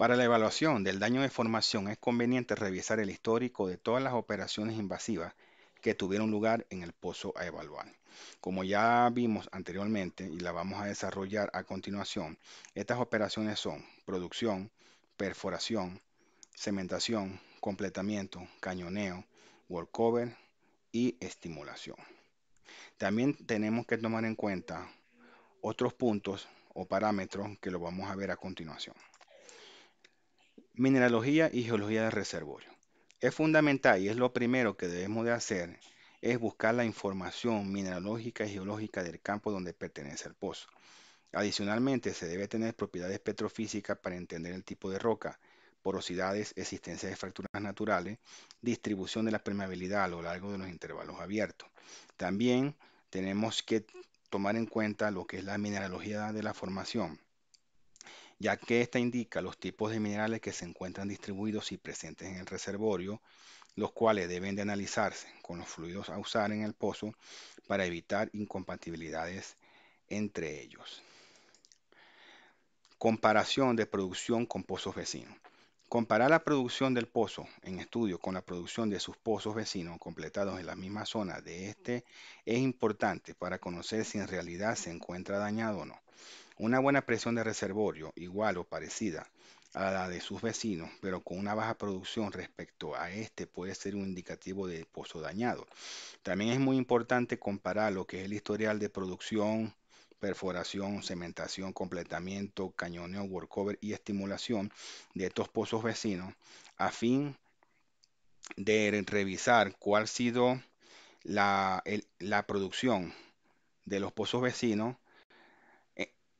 Para la evaluación del daño de formación es conveniente revisar el histórico de todas las operaciones invasivas que tuvieron lugar en el pozo a evaluar. Como ya vimos anteriormente y la vamos a desarrollar a continuación, estas operaciones son producción, perforación, cementación, completamiento, cañoneo, workover y estimulación. También tenemos que tomar en cuenta otros puntos o parámetros que lo vamos a ver a continuación. Mineralogía y geología del reservorio. Es fundamental y es lo primero que debemos de hacer es buscar la información mineralógica y geológica del campo donde pertenece el pozo. Adicionalmente, se debe tener propiedades petrofísicas para entender el tipo de roca, porosidades, existencia de fracturas naturales, distribución de la permeabilidad a lo largo de los intervalos abiertos. También tenemos que tomar en cuenta lo que es la mineralogía de la formación, ya que ésta indica los tipos de minerales que se encuentran distribuidos y presentes en el reservorio, los cuales deben de analizarse con los fluidos a usar en el pozo para evitar incompatibilidades entre ellos. Comparación de producción con pozos vecinos. Comparar la producción del pozo en estudio con la producción de sus pozos vecinos completados en la misma zona de este es importante para conocer si en realidad se encuentra dañado o no. Una buena presión de reservorio, igual o parecida a la de sus vecinos, pero con una baja producción respecto a este, puede ser un indicativo de pozo dañado. También es muy importante comparar lo que es el historial de producción, perforación, cementación, completamiento, cañoneo, workover y estimulación de estos pozos vecinos a fin de revisar cuál ha sido la, la producción de los pozos vecinos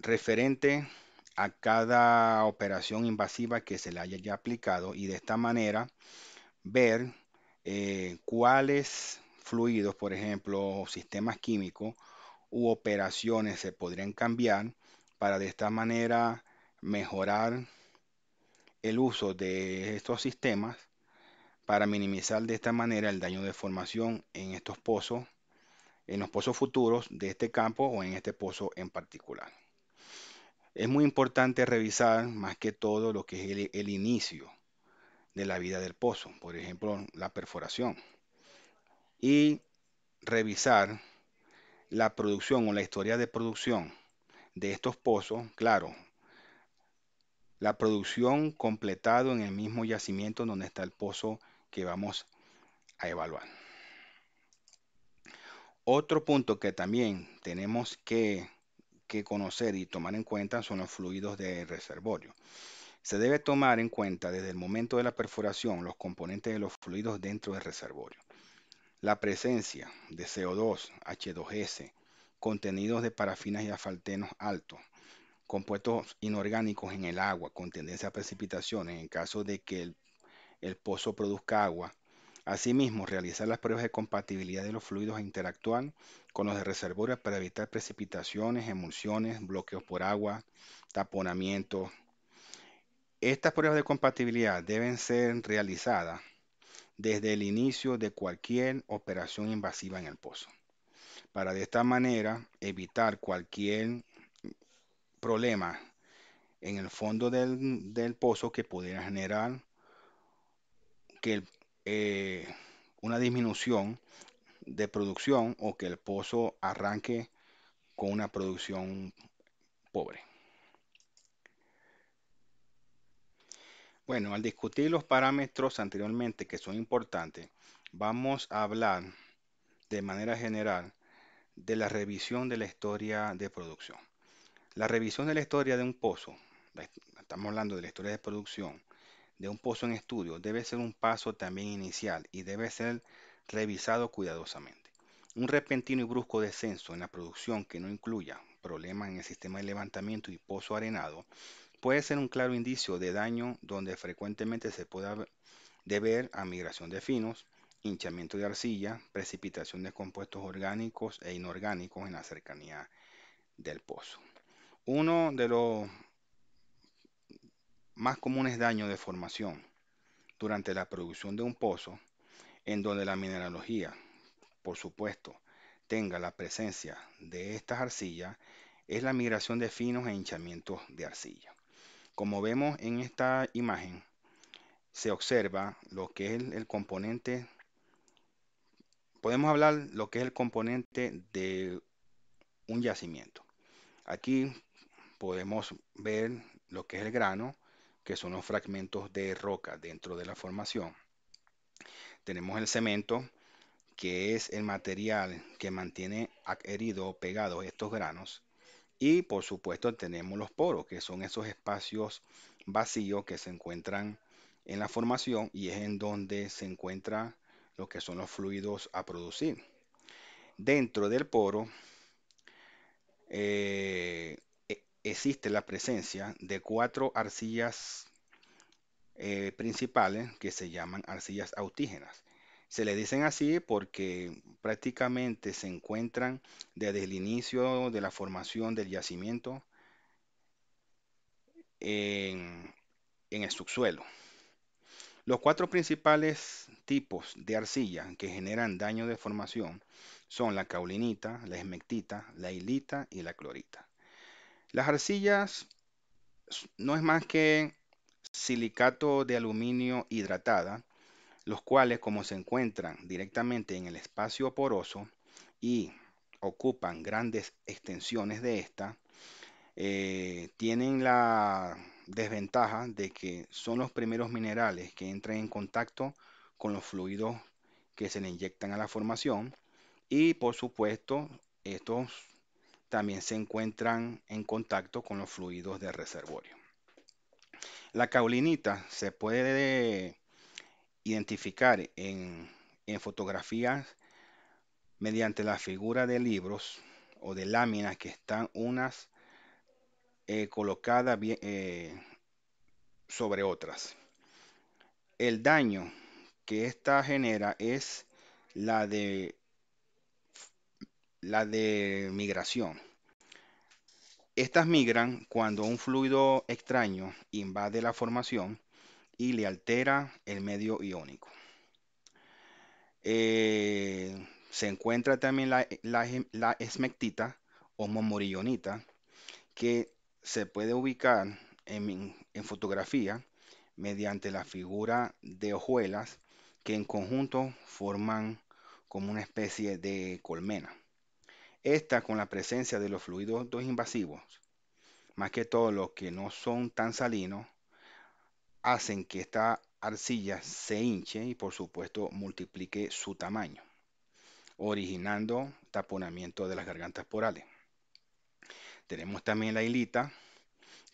referente a cada operación invasiva que se le haya ya aplicado y de esta manera ver eh, cuáles fluidos, por ejemplo, sistemas químicos u operaciones se podrían cambiar para de esta manera mejorar el uso de estos sistemas para minimizar de esta manera el daño de formación en estos pozos, en los pozos futuros de este campo o en este pozo en particular. Es muy importante revisar más que todo lo que es el, inicio de la vida del pozo, por ejemplo, la perforación. Y revisar la producción o la historia de producción de estos pozos, claro, la producción completado en el mismo yacimiento donde está el pozo que vamos a evaluar. Otro punto que también tenemos que que conocer y tomar en cuenta son los fluidos del reservorio. Se debe tomar en cuenta desde el momento de la perforación los componentes de los fluidos dentro del reservorio. La presencia de CO2, H2S, contenidos de parafinas y asfaltenos altos, compuestos inorgánicos en el agua con tendencia a precipitaciones en caso de que el, pozo produzca agua. Asimismo, realizar las pruebas de compatibilidad de los fluidos e interactúan con los de reservorios para evitar precipitaciones, emulsiones, bloqueos por agua, taponamiento. Estas pruebas de compatibilidad deben ser realizadas desde el inicio de cualquier operación invasiva en el pozo, para de esta manera evitar cualquier problema en el fondo del, pozo que pudiera generar que, eh, una disminución de producción o que el pozo arranque con una producción pobre. Bueno, al discutir los parámetros anteriormente que son importantes, vamos a hablar de manera general de la revisión de la historia de producción. La revisión de la historia de un pozo, estamos hablando de la historia de producción, de un pozo en estudio, debe ser un paso también inicial y debe ser revisado cuidadosamente. Un repentino y brusco descenso en la producción que no incluya problemas en el sistema de levantamiento y pozo arenado puede ser un claro indicio de daño donde frecuentemente se pueda deber a migración de finos, hinchamiento de arcilla, precipitación de compuestos orgánicos e inorgánicos en la cercanía del pozo. Uno de los más comunes daños de formación durante la producción de un pozo en donde la mineralogía, por supuesto, tenga la presencia de estas arcillas, es la migración de finos e hinchamientos de arcilla. Como vemos en esta imagen, se observa lo que es el, componente, podemos hablar lo que es el componente de un yacimiento. Aquí podemos ver lo que es el grano, que son los fragmentos de roca dentro de la formación. Tenemos el cemento, que es el material que mantiene adherido o pegado estos granos. Y por supuesto tenemos los poros, que son esos espacios vacíos que se encuentran en la formación y es en donde se encuentra lo que son los fluidos a producir. Dentro del poro eh, e-, existe la presencia de cuatro arcillas eh, principales que se llaman arcillas autígenas. Se le dicen así porque prácticamente se encuentran desde el inicio de la formación del yacimiento en, en el subsuelo. Los cuatro principales tipos de arcilla que generan daño de formación son la caulinita, la esmectita, la hilita y la clorita. Las arcillas no es más que silicato de aluminio hidratada, los cuales como se encuentran directamente en el espacio poroso y ocupan grandes extensiones de esta, eh, tienen la desventaja de que son los primeros minerales que entran en contacto con los fluidos que se le inyectan a la formación y por supuesto estos también se encuentran en contacto con los fluidos del reservorio. La caulinita se puede identificar en, fotografías mediante la figura de libros o de láminas que están unas eh, colocadas eh, sobre otras. El daño que esta genera es la de la de migración. Estas migran cuando un fluido extraño invade la formación y le altera el medio iónico. Eh, se encuentra también la, esmectita o momorillonita que se puede ubicar en, en fotografía mediante la figura de hojuelas que en conjunto forman como una especie de colmena. Esta con la presencia de los fluidos dos invasivos, más que todo los que no son tan salinos, hacen que esta arcilla se hinche y por supuesto multiplique su tamaño, originando taponamiento de las gargantas porales. Tenemos también la hilita,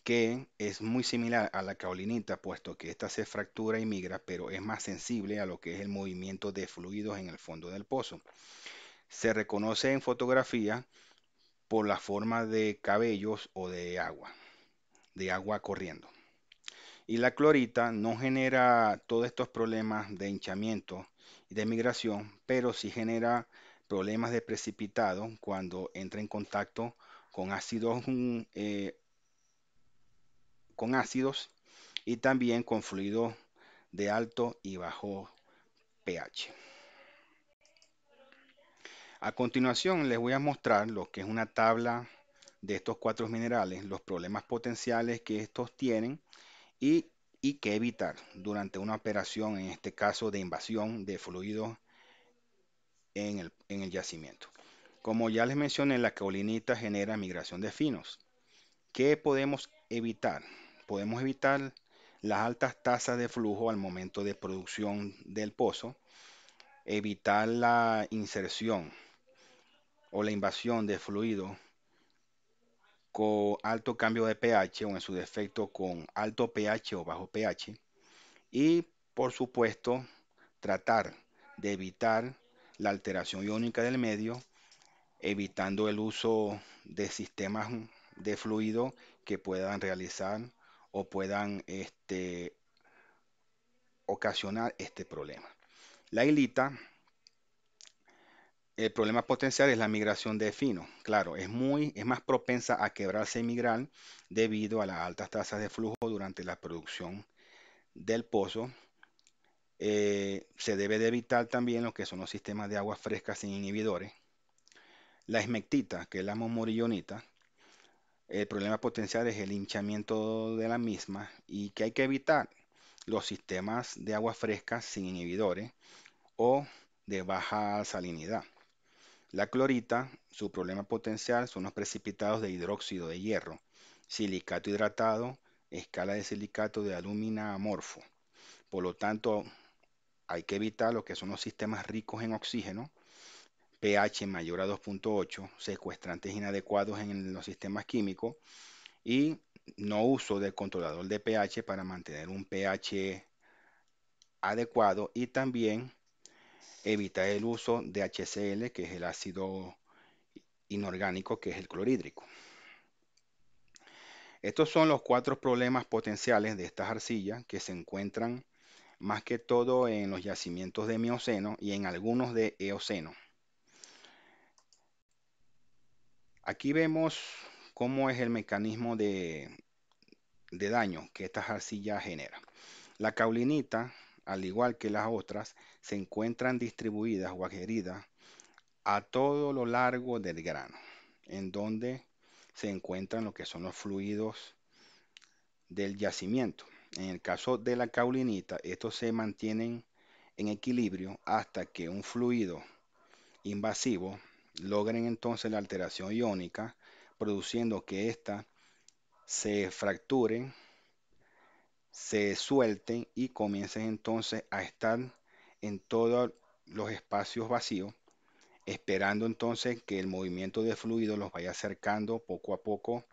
que es muy similar a la caolinita puesto que esta se fractura y migra, pero es más sensible a lo que es el movimiento de fluidos en el fondo del pozo. Se reconoce en fotografía por la forma de cabellos o de agua, de agua corriendo. Y la clorita no genera todos estos problemas de hinchamiento y de migración, pero sí genera problemas de precipitado cuando entra en contacto con ácidos, mm, eh, con ácidos y también con fluidos de alto y bajo pH. A continuación les voy a mostrar lo que es una tabla de estos cuatro minerales, los problemas potenciales que estos tienen y, que evitar durante una operación, en este caso de invasión de fluidos en el, en el yacimiento. Como ya les mencioné, la caolinita genera migración de finos. ¿Qué podemos evitar? Podemos evitar las altas tasas de flujo al momento de producción del pozo, evitar la inserción o la invasión de fluido con alto cambio de pH o en su defecto con alto pH o bajo pH. Y por supuesto, tratar de evitar la alteración iónica del medio, evitando el uso de sistemas de fluido que puedan realizar o puedan este, ocasionar este problema. La hilita el problema potencial es la migración de fino. Claro, es muy, es más propensa a quebrarse y migrar debido a las altas tasas de flujo durante la producción del pozo. Eh, se debe de evitar también lo que son los sistemas de aguas frescas sin inhibidores. La esmectita, que es la momorillonita, el problema potencial es el hinchamiento de la misma y que hay que evitar los sistemas de aguas frescas sin inhibidores o de baja salinidad. La clorita, su problema potencial son los precipitados de hidróxido de hierro, silicato hidratado, escala de silicato de alumina amorfo. Por lo tanto, hay que evitar lo que son los sistemas ricos en oxígeno, pH mayor a 2.8, secuestrantes inadecuados en los sistemas químicos y no uso del controlador de pH para mantener un pH adecuado y también Evita el uso de HCl, que es el ácido inorgánico, que es el clorhídrico. Estos son los cuatro problemas potenciales de estas arcillas que se encuentran más que todo en los yacimientos de Mioceno y en algunos de Eoceno. Aquí vemos cómo es el mecanismo de, daño que estas arcillas genera. La caulinita al igual que las otras, se encuentran distribuidas o adheridas a todo lo largo del grano, en donde se encuentran lo que son los fluidos del yacimiento. En el caso de la caulinita, estos se mantienen en equilibrio hasta que un fluido invasivo logren entonces la alteración iónica, produciendo que ésta se fracturen se suelten y comiencen entonces a estar en todos los espacios vacíos, esperando entonces que el movimiento de fluido los vaya acercando poco a poco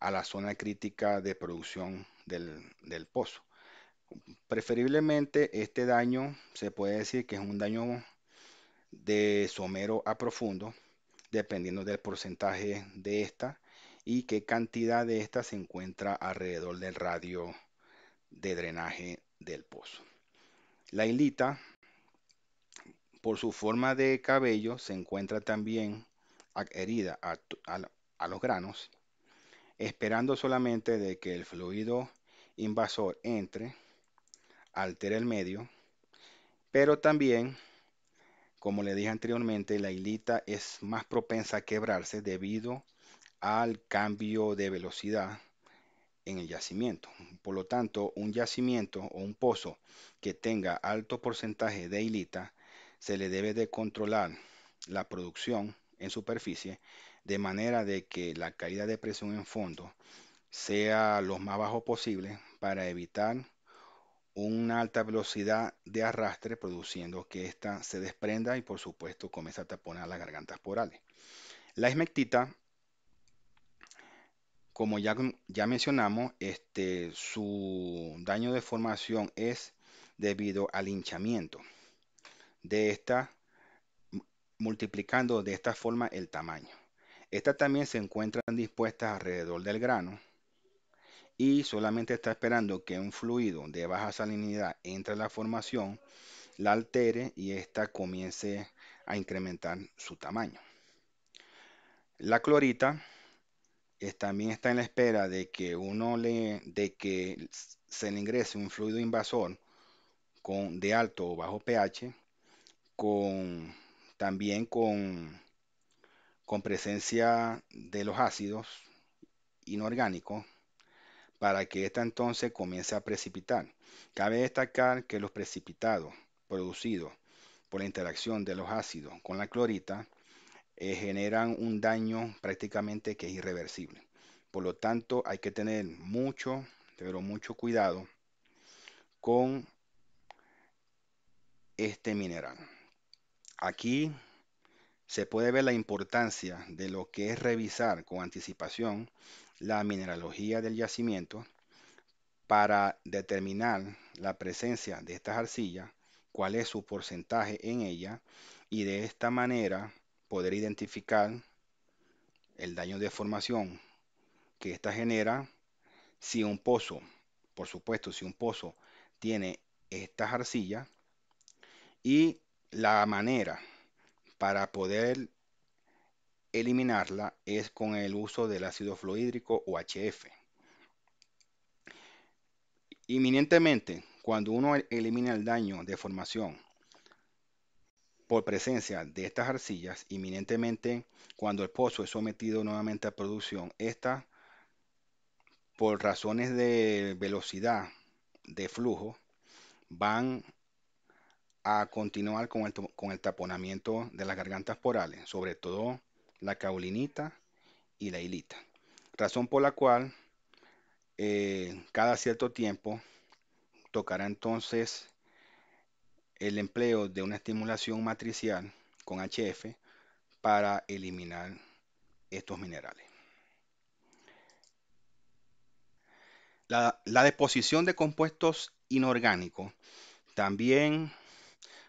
a la zona crítica de producción del, pozo. Preferiblemente este daño se puede decir que es un daño de somero a profundo, dependiendo del porcentaje de esta y qué cantidad de esta se encuentra alrededor del radio de drenaje del pozo. La hilita, por su forma de cabello, se encuentra también adherida a, los granos, esperando solamente de que el fluido invasor entre, altere el medio, pero también como le dije anteriormente, la hilita es más propensa a quebrarse debido al cambio de velocidad en el yacimiento. Por lo tanto, un yacimiento o un pozo que tenga alto porcentaje de hilita se le debe de controlar la producción en superficie de manera de que la caída de presión en fondo sea lo más bajo posible para evitar una alta velocidad de arrastre produciendo que ésta se desprenda y por supuesto comience a taponar las gargantas porales. La esmectita como ya, ya mencionamos, este, su daño de formación es debido al hinchamiento de esta, multiplicando de esta forma el tamaño. Estas también se encuentran dispuestas alrededor del grano y solamente está esperando que un fluido de baja salinidad entre la formación, la altere y ésta comience a incrementar su tamaño. La clorita también está en la espera de que uno le, de que se le ingrese un fluido invasor con, de alto o bajo pH, con, también con, con presencia de los ácidos inorgánicos para que ésta entonces comience a precipitar. Cabe destacar que los precipitados producidos por la interacción de los ácidos con la clorita eh, generan un daño prácticamente que es irreversible. Por lo tanto, hay que tener mucho, pero mucho cuidado con este mineral. Aquí se puede ver la importancia de lo que es revisar con anticipación la mineralogía del yacimiento para determinar la presencia de estas arcillas, cuál es su porcentaje en ella y de esta manera poder identificar el daño de formación que esta genera si un pozo, por supuesto, si un pozo tiene esta arcillas y la manera para poder eliminarla es con el uso del ácido fluhídrico o HF. Inminentemente, cuando uno elimina el daño de formación por presencia de estas arcillas, inminentemente cuando el pozo es sometido nuevamente a producción, estas, por razones de velocidad de flujo, van a continuar con el, con el taponamiento de las gargantas porales, sobre todo la caulinita y la hilita. Razón por la cual eh, cada cierto tiempo tocará entonces el empleo de una estimulación matricial con HF para eliminar estos minerales. La, deposición de compuestos inorgánicos también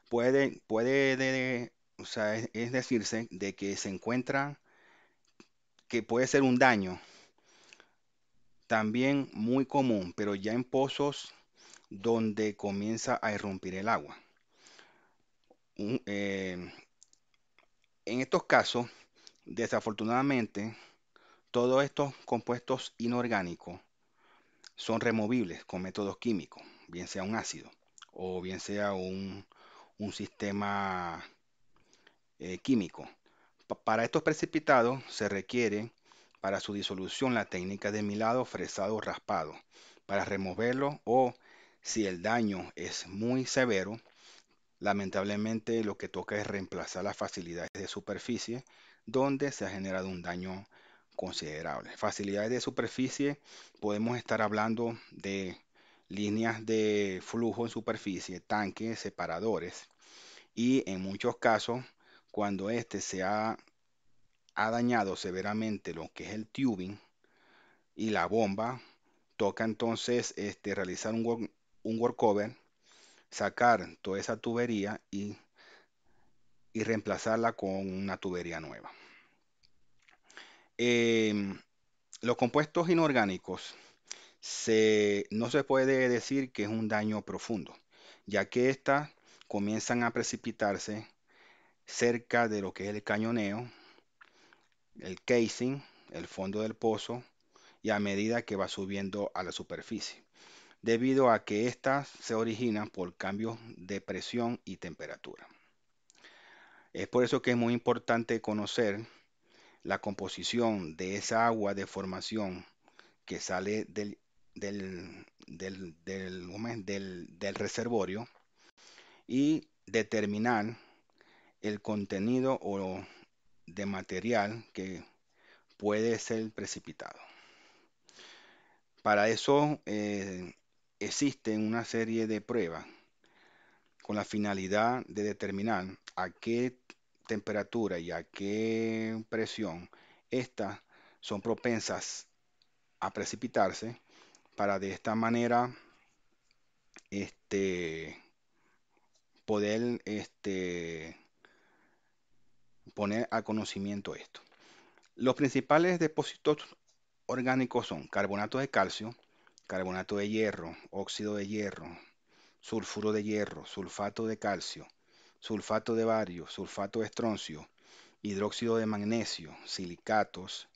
puede, puede o sea, es, decirse de que se encuentra que puede ser un daño también muy común, pero ya en pozos donde comienza a irrumpir el agua. Eh, en estos casos, desafortunadamente, todos estos compuestos inorgánicos son removibles con métodos químicos, bien sea un ácido o bien sea un, sistema eh, químico. para estos precipitados se requiere para su disolución la técnica de milado, fresado o raspado para removerlo o si el daño es muy severo Lamentablemente lo que toca es reemplazar las facilidades de superficie donde se ha generado un daño considerable. Facilidades de superficie podemos estar hablando de líneas de flujo en superficie, tanques, separadores y en muchos casos cuando este se ha, dañado severamente lo que es el tubing y la bomba, toca entonces este, realizar un, work, un workover sacar toda esa tubería y, reemplazarla con una tubería nueva. Em, los compuestos inorgánicos se, no se puede decir que es un daño profundo, ya que éstas comienzan a precipitarse cerca de lo que es el cañoneo, el casing, el fondo del pozo, y a medida que va subiendo a la superficie debido a que éstas se originan por cambios de presión y temperatura. Es por eso que es muy importante conocer la composición de esa agua de formación que sale del, del, reservorio y determinar el contenido o de material que puede ser precipitado. Para eso eh, Existen una serie de pruebas con la finalidad de determinar a qué temperatura y a qué presión estas son propensas a precipitarse para de esta manera este poder este, poner a conocimiento esto. Los principales depósitos orgánicos son carbonato de calcio, carbonato de hierro, óxido de hierro, sulfuro de hierro, sulfato de calcio, sulfato de bario, sulfato de estroncio, hidróxido de magnesio, silicatos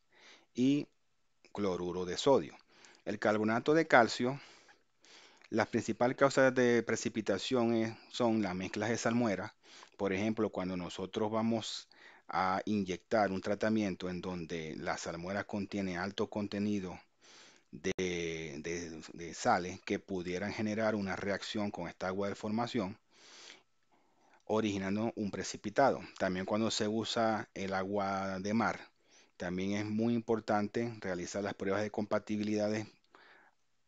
y cloruro de sodio. El carbonato de calcio, las principales causas de precipitación son las mezclas de salmuera. Por ejemplo, cuando nosotros vamos a inyectar un tratamiento en donde la salmuera contiene alto contenido de, sales que pudieran generar una reacción con esta agua de formación, originando un precipitado. También cuando se usa el agua de mar, también es muy importante realizar las pruebas de compatibilidad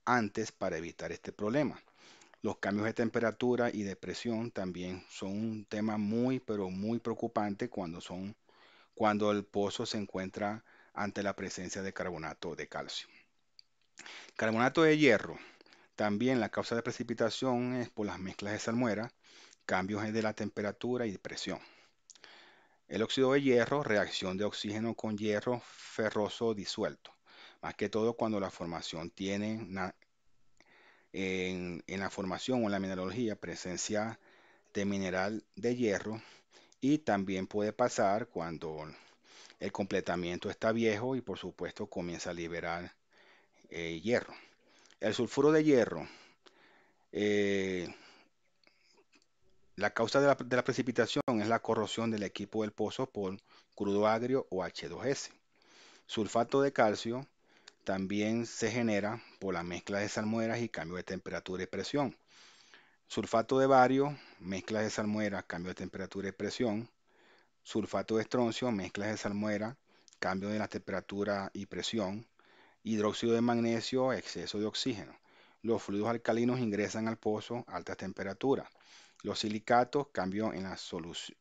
antes para evitar este problema. Los cambios de temperatura y de presión también son un tema muy, pero muy preocupante cuando, son, cuando el pozo se encuentra ante la presencia de carbonato de calcio. Carbonato de hierro. También la causa de precipitación es por las mezclas de salmuera, cambios de la temperatura y presión. El óxido de hierro, reacción de oxígeno con hierro ferroso disuelto. Más que todo cuando la formación tiene en, en, la formación o en la mineralogía presencia de mineral de hierro y también puede pasar cuando el completamiento está viejo y por supuesto comienza a liberar eh, hierro. El sulfuro de hierro, eh, la causa de la, precipitación es la corrosión del equipo del pozo por crudo agrio o H2S. Sulfato de calcio también se genera por la mezcla de salmueras y cambio de temperatura y presión. Sulfato de bario, mezcla de salmuera, cambio de temperatura y presión. Sulfato de estroncio, mezcla de salmuera, cambio de la temperatura y presión hidróxido de magnesio, exceso de oxígeno. Los fluidos alcalinos ingresan al pozo a altas temperaturas. Los silicatos, cambio en la,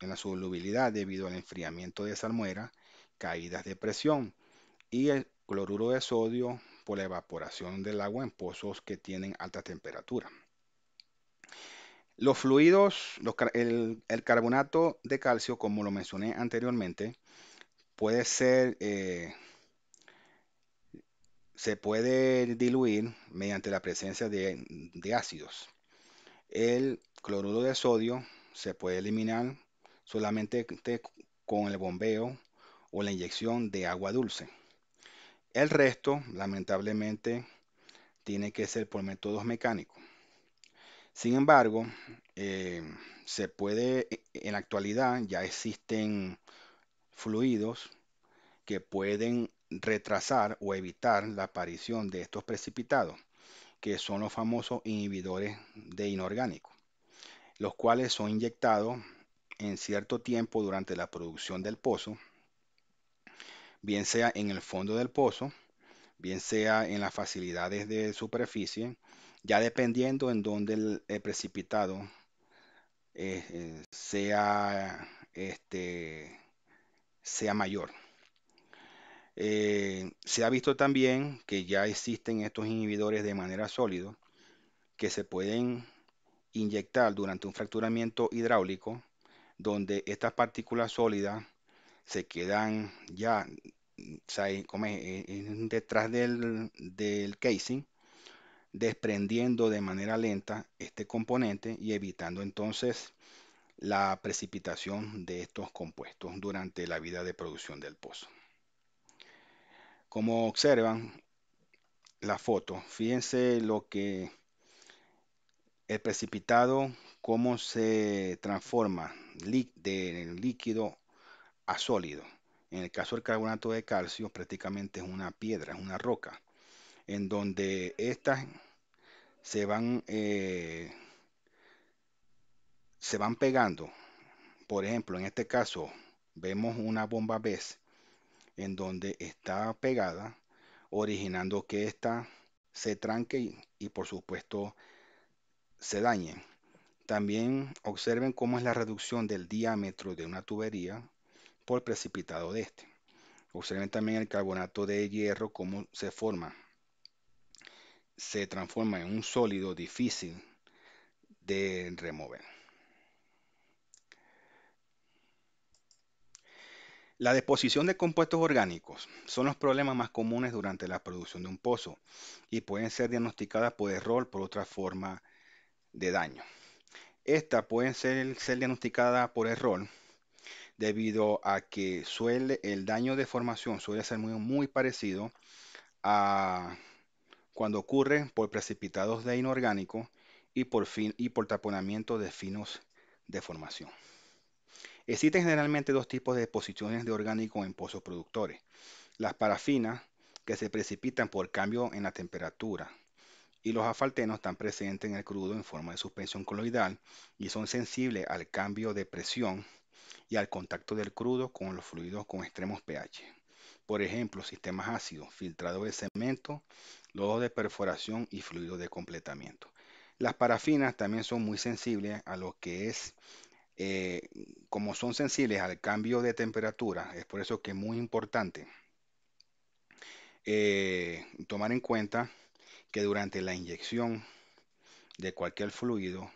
en la solubilidad debido al enfriamiento de salmuera, caídas de presión. Y el cloruro de sodio por la evaporación del agua en pozos que tienen alta temperatura. Los fluidos, el, carbonato de calcio, como lo mencioné anteriormente, puede ser eh, se puede diluir mediante la presencia de, ácidos. El cloruro de sodio se puede eliminar solamente con el bombeo o la inyección de agua dulce. El resto, lamentablemente, tiene que ser por métodos mecánicos. Sin embargo, eh, se puede, en la actualidad ya existen fluidos que pueden retrasar o evitar la aparición de estos precipitados, que son los famosos inhibidores de inorgánico, los cuales son inyectados en cierto tiempo durante la producción del pozo, bien sea en el fondo del pozo, bien sea en las facilidades de superficie, ya dependiendo en donde el, precipitado eh, eh, sea, este, sea mayor. Eh, se ha visto también que ya existen estos inhibidores de manera sólida que se pueden inyectar durante un fracturamiento hidráulico donde estas partículas sólidas se quedan ya detrás del casing desprendiendo de manera lenta este componente y evitando entonces la precipitación de estos compuestos durante la vida de producción del pozo como observan la foto, fíjense lo que el precipitado, cómo se transforma de líquido a sólido. En el caso del carbonato de calcio, prácticamente es una piedra, es una roca, en donde estas se van, eh, se van pegando. Por ejemplo, en este caso, vemos una bomba BES en donde está pegada, originando que ésta se tranque y, por supuesto se dañe. También observen cómo es la reducción del diámetro de una tubería por precipitado de este. Observen también el carbonato de hierro, cómo se forma. Se transforma en un sólido difícil de remover. La deposición de compuestos orgánicos son los problemas más comunes durante la producción de un pozo y pueden ser diagnosticadas por error por otra forma de daño. Estas pueden ser, ser diagnosticada por error debido a que suele, el daño de formación suele ser muy, muy parecido a cuando ocurre por precipitados de inorgánico y por, fin, y por taponamiento de finos de formación. Existen generalmente dos tipos de deposiciones de orgánico en pozos productores. Las parafinas, que se precipitan por cambio en la temperatura, y los asfaltenos están presentes en el crudo en forma de suspensión coloidal y son sensibles al cambio de presión y al contacto del crudo con los fluidos con extremos pH. Por ejemplo, sistemas ácidos, filtrado de cemento, lodos de perforación y fluido de completamiento. Las parafinas también son muy sensibles a lo que es eh, como son sensibles al cambio de temperatura, es por eso que es muy importante eh, tomar en cuenta que durante la inyección de cualquier fluido,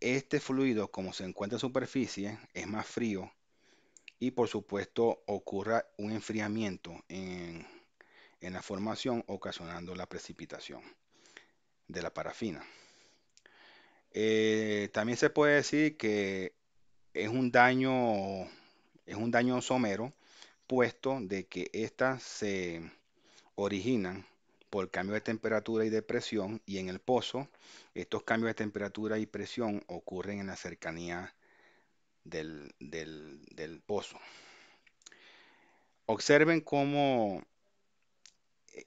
este fluido, como se encuentra en superficie, es más frío y por supuesto ocurra un enfriamiento en la formación ocasionando la precipitación de la parafina. Eh, también se puede decir que es un daño, es un daño somero, puesto de que éstas se originan por cambio de temperatura y de presión y en el pozo estos cambios de temperatura y presión ocurren en la cercanía del, del pozo. Observen cómo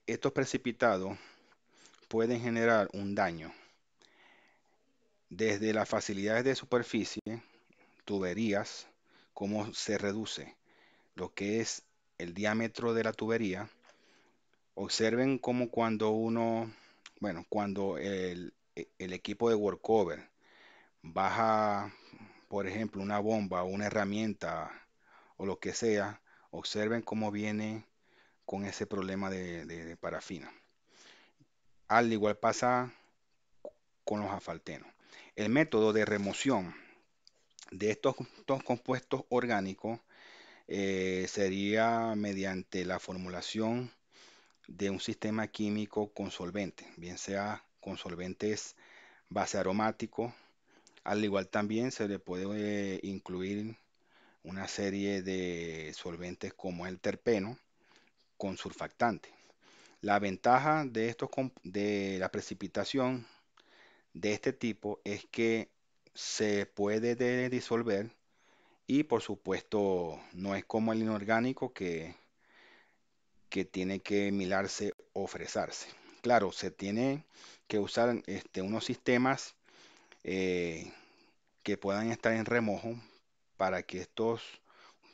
estos precipitados pueden generar un daño desde las facilidades de superficie, tuberías, cómo se reduce lo que es el diámetro de la tubería. Observen cómo cuando uno, bueno, cuando el, equipo de workover baja, por ejemplo, una bomba, una herramienta o lo que sea, observen cómo viene con ese problema de parafina. Al igual pasa con los asfaltenos. El método de remoción de estos, dos compuestos orgánicos eh, sería mediante la formulación de un sistema químico con solvente, bien sea con solventes base aromático, al igual también se le puede eh, incluir una serie de solventes como el terpeno con surfactante. La ventaja de, estos, de la precipitación de este tipo es que se puede disolver y por supuesto no es como el inorgánico que, que tiene que milarse o fresarse. Claro, se tiene que usar este, unos sistemas eh, que puedan estar en remojo para que estos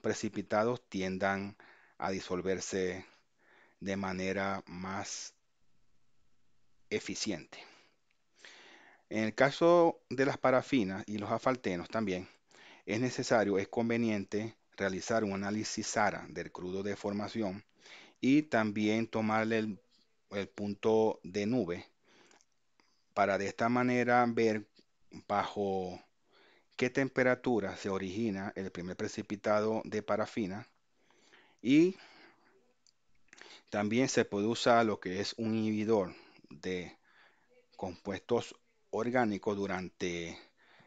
precipitados tiendan a disolverse de manera más eficiente. En el caso de las parafinas y los asfaltenos también, es necesario, es conveniente realizar un análisis SARA del crudo de formación y también tomarle el, punto de nube para de esta manera ver bajo qué temperatura se origina el primer precipitado de parafina y también se puede usar lo que es un inhibidor de compuestos orgánico durante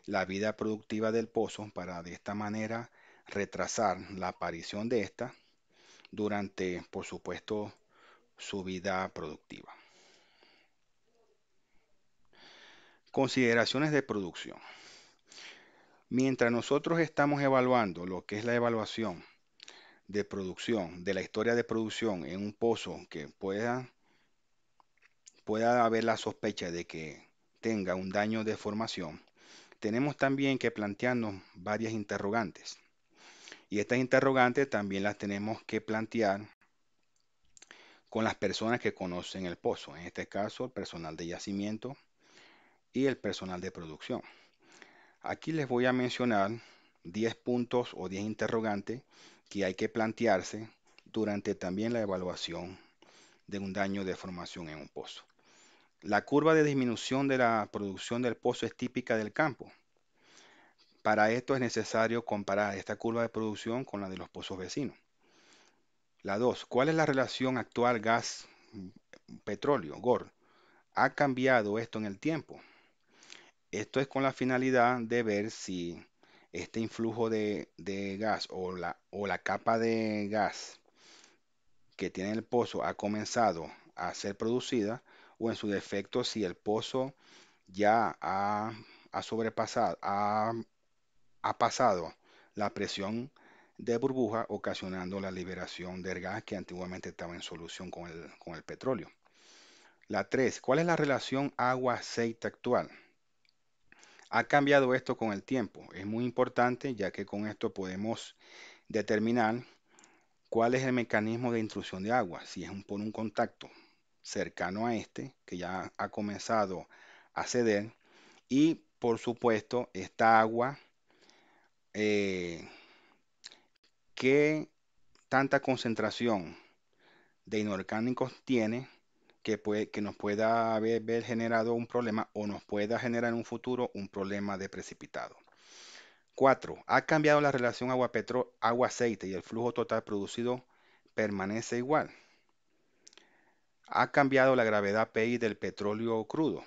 la vida productiva del pozo para de esta manera retrasar la aparición de esta durante, por supuesto, su vida productiva. Consideraciones de producción. Mientras nosotros estamos evaluando lo que es la evaluación de producción, de la historia de producción en un pozo que pueda, pueda haber la sospecha de que tenga un daño de formación, tenemos también que plantearnos varias interrogantes. Y estas interrogantes también las tenemos que plantear con las personas que conocen el pozo, en este caso el personal de yacimiento y el personal de producción. Aquí les voy a mencionar 10 puntos o 10 interrogantes que hay que plantearse durante también la evaluación de un daño de formación en un pozo. La curva de disminución de la producción del pozo es típica del campo. Para esto es necesario comparar esta curva de producción con la de los pozos vecinos. La 2. ¿Cuál es la relación actual gas-petróleo, GOR? ¿Ha cambiado esto en el tiempo? Esto es con la finalidad de ver si este influjo de, gas o la capa de gas que tiene el pozo ha comenzado a ser producida o en su defecto si el pozo ya ha, sobrepasado, ha, pasado la presión de burbuja ocasionando la liberación del gas que antiguamente estaba en solución con el, petróleo. La 3. ¿Cuál es la relación agua-aceite actual? Ha cambiado esto con el tiempo. Es muy importante ya que con esto podemos determinar cuál es el mecanismo de intrusión de agua, si es un, por un contacto, cercano a este, que ya ha comenzado a ceder. Y por supuesto, esta agua eh, que tanta concentración de inorgánicos tiene que, puede, que nos pueda haber, generado un problema o nos pueda generar en un futuro un problema de precipitado. 4. Ha cambiado la relación agua petróleo agua-aceite y el flujo total producido permanece igual ha cambiado la gravedad PI del petróleo crudo.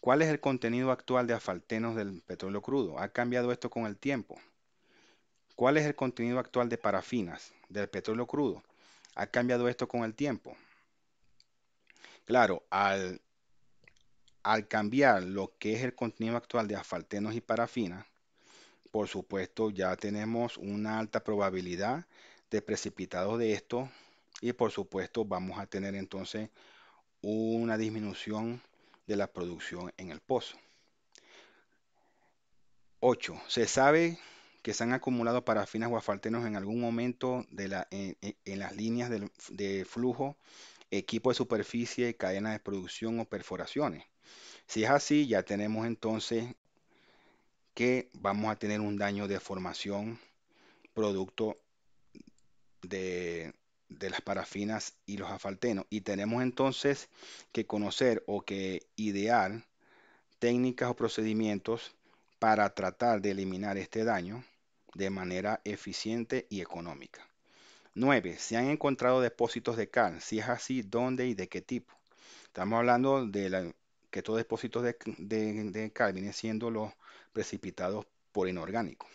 ¿Cuál es el contenido actual de asfaltenos del petróleo crudo? ¿Ha cambiado esto con el tiempo? ¿Cuál es el contenido actual de parafinas del petróleo crudo? ¿Ha cambiado esto con el tiempo? Claro, al, cambiar lo que es el contenido actual de asfaltenos y parafinas, por supuesto ya tenemos una alta probabilidad de precipitados de esto. Y por supuesto vamos a tener entonces una disminución de la producción en el pozo. 8. Se sabe que se han acumulado parafinas guafaltenos en algún momento de la, en, las líneas de, flujo, equipo de superficie, cadena de producción o perforaciones. Si es así, ya tenemos entonces que vamos a tener un daño de formación producto de, de las parafinas y los asfaltenos. Y tenemos entonces que conocer o que idear técnicas o procedimientos para tratar de eliminar este daño de manera eficiente y económica. 9. Se han encontrado depósitos de cal. Si es así, ¿dónde y de qué tipo? Estamos hablando de que estos depósitos de, de, de cal vienen siendo los precipitados por inorgánico.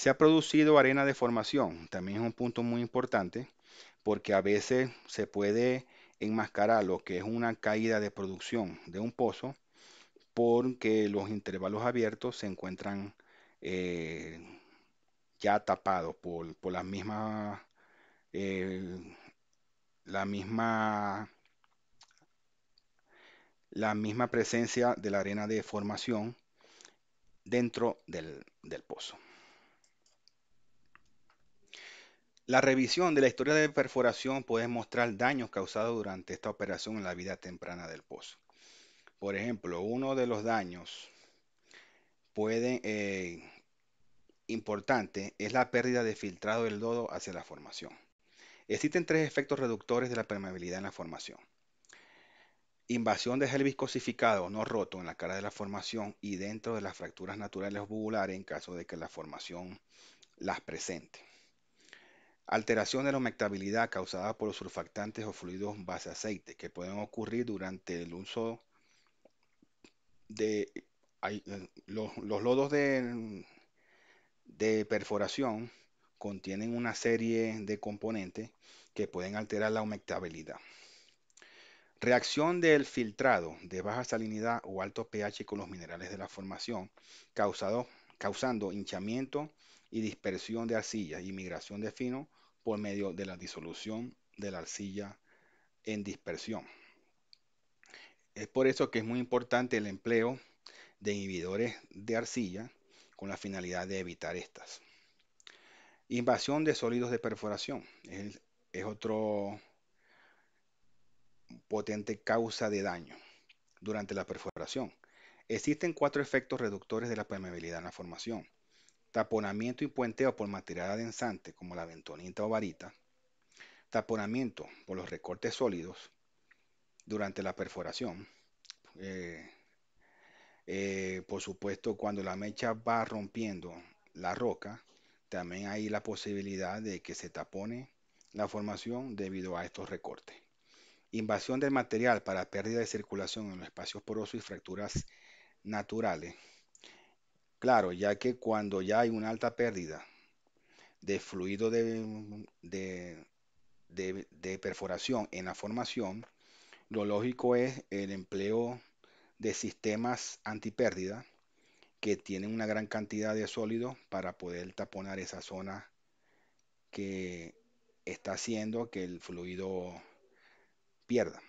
Se ha producido arena de formación, también es un punto muy importante, porque a veces se puede enmascarar lo que es una caída de producción de un pozo, porque los intervalos abiertos se encuentran eh, ya tapados por, eh, la misma la misma presencia de la arena de formación dentro del pozo. La revisión de la historia de perforación puede mostrar daños causados durante esta operación en la vida temprana del pozo. Por ejemplo, uno de los daños puede, eh, importante es la pérdida de filtrado del lodo hacia la formación. Existen tres efectos reductores de la permeabilidad en la formación. Invasión de gel viscosificado no roto en la cara de la formación y dentro de las fracturas naturales bulbulares en caso de que la formación las presente Alteración de la humectabilidad causada por los surfactantes o fluidos base aceite que pueden ocurrir durante el uso de eh, los, lodos de, perforación contienen una serie de componentes que pueden alterar la humectabilidad. Reacción del filtrado de baja salinidad o alto pH con los minerales de la formación, causando hinchamiento y dispersión de arcilla y migración de fino por medio de la disolución de la arcilla en dispersión. Es por eso que es muy importante el empleo de inhibidores de arcilla con la finalidad de evitar estas. Invasión de sólidos de perforación es, es otro potente causa de daño durante la perforación. Existen cuatro efectos reductores de la permeabilidad en la formación taponamiento y puenteo por material adensante como la bentonita o varita, taponamiento por los recortes sólidos durante la perforación, eh, eh, por supuesto cuando la mecha va rompiendo la roca, también hay la posibilidad de que se tapone la formación debido a estos recortes. Invasión del material para pérdida de circulación en los espacios porosos y fracturas naturales Claro, ya que cuando ya hay una alta pérdida de fluido de, perforación en la formación, lo lógico es el empleo de sistemas antipérdida que tienen una gran cantidad de sólido para poder taponar esa zona que está haciendo que el fluido pierda.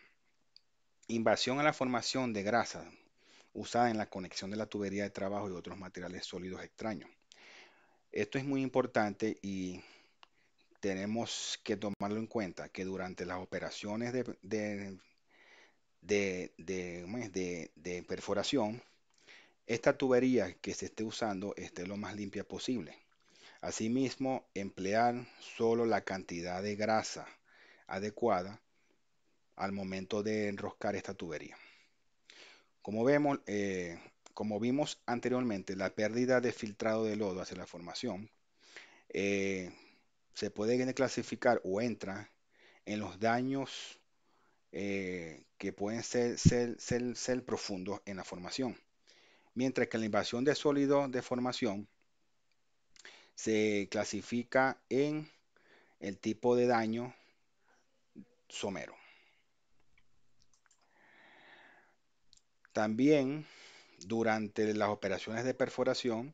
Invasión a la formación de grasa usada en la conexión de la tubería de trabajo y otros materiales sólidos extraños. Esto es muy importante y tenemos que tomarlo en cuenta que durante las operaciones de, de, de, perforación, esta tubería que se esté usando esté lo más limpia posible. Asimismo, emplear solo la cantidad de grasa adecuada al momento de enroscar esta tubería. Como vemos, eh, como vimos anteriormente, la pérdida de filtrado de lodo hacia la formación eh, se puede clasificar o entra en los daños eh, que pueden ser, ser, profundos en la formación. Mientras que la invasión de sólido de formación se clasifica en el tipo de daño somero. También durante las operaciones de perforación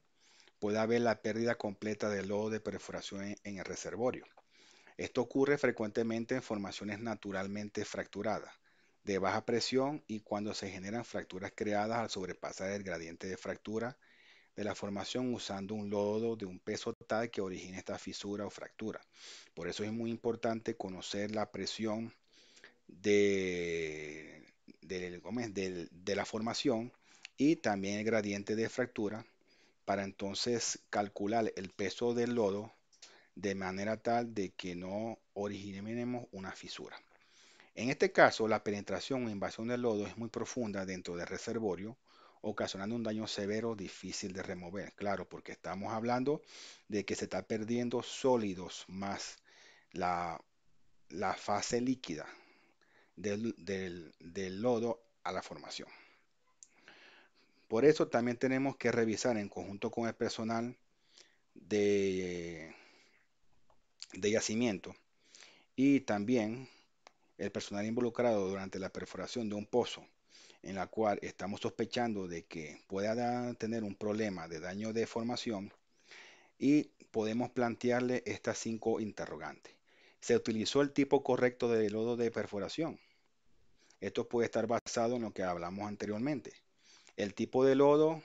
puede haber la pérdida completa del lodo de perforación en el reservorio. Esto ocurre frecuentemente en formaciones naturalmente fracturadas, de baja presión y cuando se generan fracturas creadas al sobrepasar el gradiente de fractura de la formación usando un lodo de un peso tal que origine esta fisura o fractura. Por eso es muy importante conocer la presión de del, de la formación y también el gradiente de fractura para entonces calcular el peso del lodo de manera tal de que no originemos una fisura. En este caso, la penetración o invasión del lodo es muy profunda dentro del reservorio, ocasionando un daño severo difícil de remover. Claro, porque estamos hablando de que se está perdiendo sólidos más la fase líquida, del, lodo a la formación. Por eso también tenemos que revisar en conjunto con el personal de, de yacimiento y también el personal involucrado durante la perforación de un pozo en la cual estamos sospechando de que pueda tener un problema de daño de formación y podemos plantearle estas cinco interrogantes. ¿Se utilizó el tipo correcto de lodo de perforación? Esto puede estar basado en lo que hablamos anteriormente. El tipo de lodo,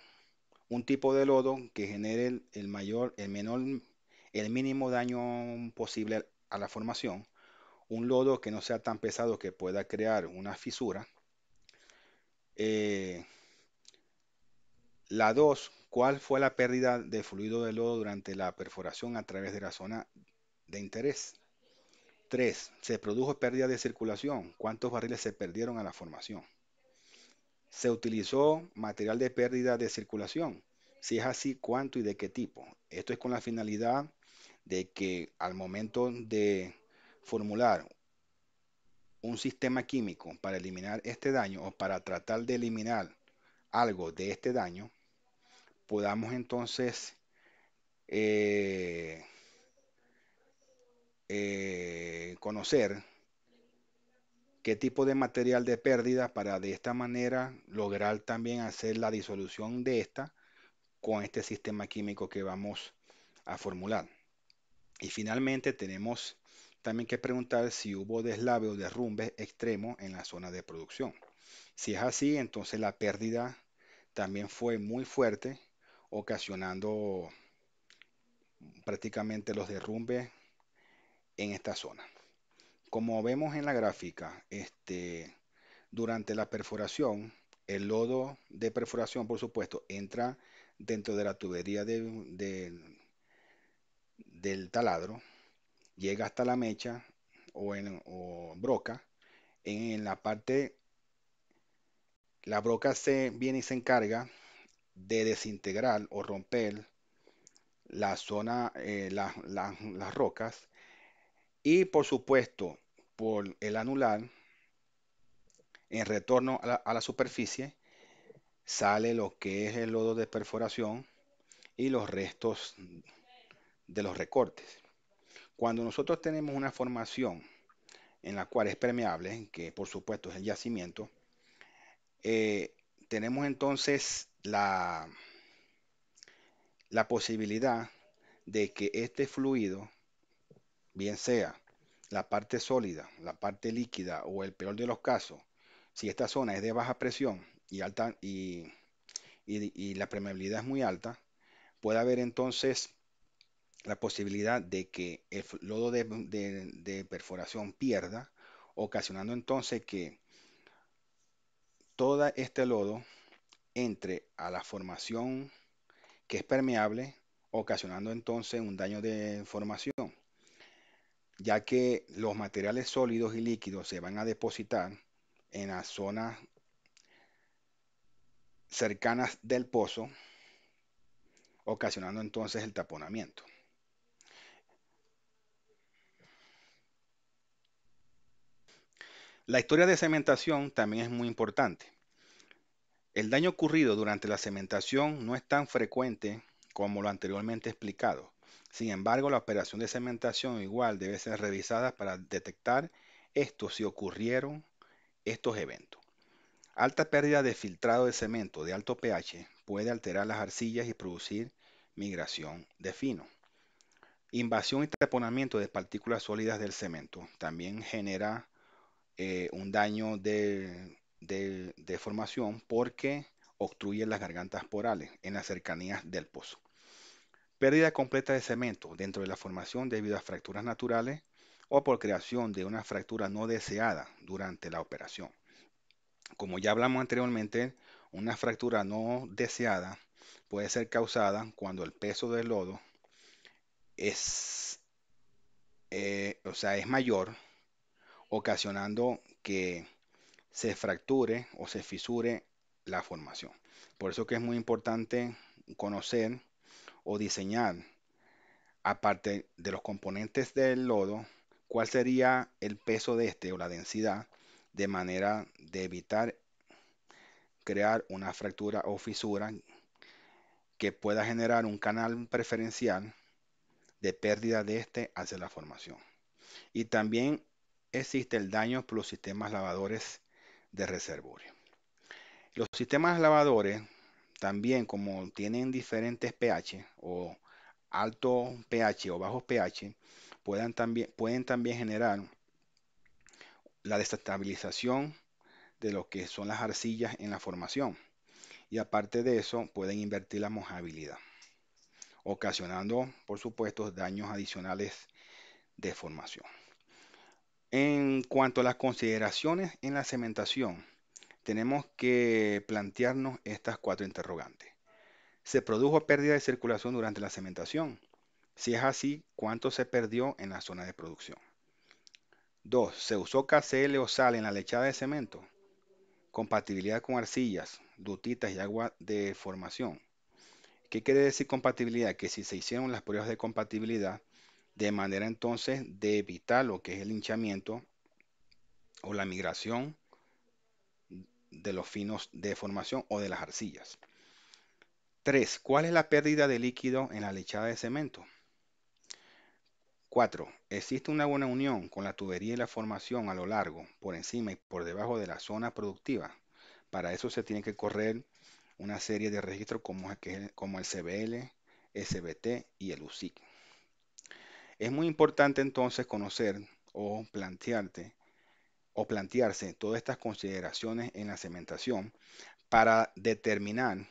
un tipo de lodo que genere el, mayor, el menor, el mínimo daño posible a la formación. Un lodo que no sea tan pesado que pueda crear una fisura. Eh, la 2, ¿cuál fue la pérdida de fluido de lodo durante la perforación a través de la zona de interés? 3. Se produjo pérdida de circulación. ¿Cuántos barriles se perdieron a la formación? Se utilizó material de pérdida de circulación. Si es así, ¿cuánto y de qué tipo? Esto es con la finalidad de que al momento de formular un sistema químico para eliminar este daño o para tratar de eliminar algo de este daño, podamos entonces eh, eh, conocer qué tipo de material de pérdida para de esta manera lograr también hacer la disolución de esta con este sistema químico que vamos a formular. Y finalmente tenemos también que preguntar si hubo deslave o derrumbe extremo en la zona de producción. Si es así, entonces la pérdida también fue muy fuerte, ocasionando prácticamente los derrumbes en esta zona. Como vemos en la gráfica, este, durante la perforación, el lodo de perforación, por supuesto, entra dentro de la tubería del taladro, llega hasta la mecha o, en, broca. En la parte, la broca se viene y se encarga de desintegrar o romper la zona, eh, las rocas y por supuesto, por el anular, en retorno a la, superficie, sale lo que es el lodo de perforación y los restos de los recortes. Cuando nosotros tenemos una formación en la cual es permeable, que por supuesto es el yacimiento, eh, tenemos entonces la, la posibilidad de que este fluido bien sea la parte sólida, la parte líquida o el peor de los casos, si esta zona es de baja presión y, alta, y, la permeabilidad es muy alta, puede haber entonces la posibilidad de que el lodo de perforación pierda, ocasionando entonces que todo este lodo entre a la formación que es permeable, ocasionando entonces un daño de formación ya que los materiales sólidos y líquidos se van a depositar en las zonas cercanas del pozo, ocasionando entonces el taponamiento. La historia de cementación también es muy importante. El daño ocurrido durante la cementación no es tan frecuente como lo anteriormente explicado, sin embargo, la operación de cementación igual debe ser revisada para detectar esto si ocurrieron estos eventos. Alta pérdida de filtrado de cemento de alto pH puede alterar las arcillas y producir migración de fino. Invasión y taponamiento de partículas sólidas del cemento también genera eh, un daño de, de formación porque obstruye las gargantas porales en las cercanías del pozo. Pérdida completa de cemento dentro de la formación debido a fracturas naturales o por creación de una fractura no deseada durante la operación. Como ya hablamos anteriormente, una fractura no deseada puede ser causada cuando el peso del lodo es, eh, o sea, es mayor, ocasionando que se fracture o se fisure la formación. Por eso que es muy importante conocer o diseñar, aparte de los componentes del lodo, cuál sería el peso de este o la densidad, de manera de evitar crear una fractura o fisura que pueda generar un canal preferencial de pérdida de este hacia la formación. Y también existe el daño por los sistemas lavadores de reservorio. Los sistemas lavadores también como tienen diferentes pH o alto pH o bajos pH, también, pueden también generar la desestabilización de lo que son las arcillas en la formación. Y aparte de eso, pueden invertir la mojabilidad, ocasionando, por supuesto, daños adicionales de formación. En cuanto a las consideraciones en la cementación, tenemos que plantearnos estas cuatro interrogantes. ¿Se produjo pérdida de circulación durante la cementación? Si es así, ¿cuánto se perdió en la zona de producción? 2. ¿Se usó KCl o sal en la lechada de cemento? Compatibilidad con arcillas, dutitas y agua de formación. ¿Qué quiere decir compatibilidad? Que si se hicieron las pruebas de compatibilidad, de manera entonces de evitar lo que es el hinchamiento o la migración de los finos de formación o de las arcillas. 3. ¿Cuál es la pérdida de líquido en la lechada de cemento? 4. Existe una buena unión con la tubería y la formación a lo largo, por encima y por debajo de la zona productiva. Para eso se tiene que correr una serie de registros como, el CBL, SBT y el USIC. Es muy importante entonces conocer o plantearte o plantearse todas estas consideraciones en la cementación para determinar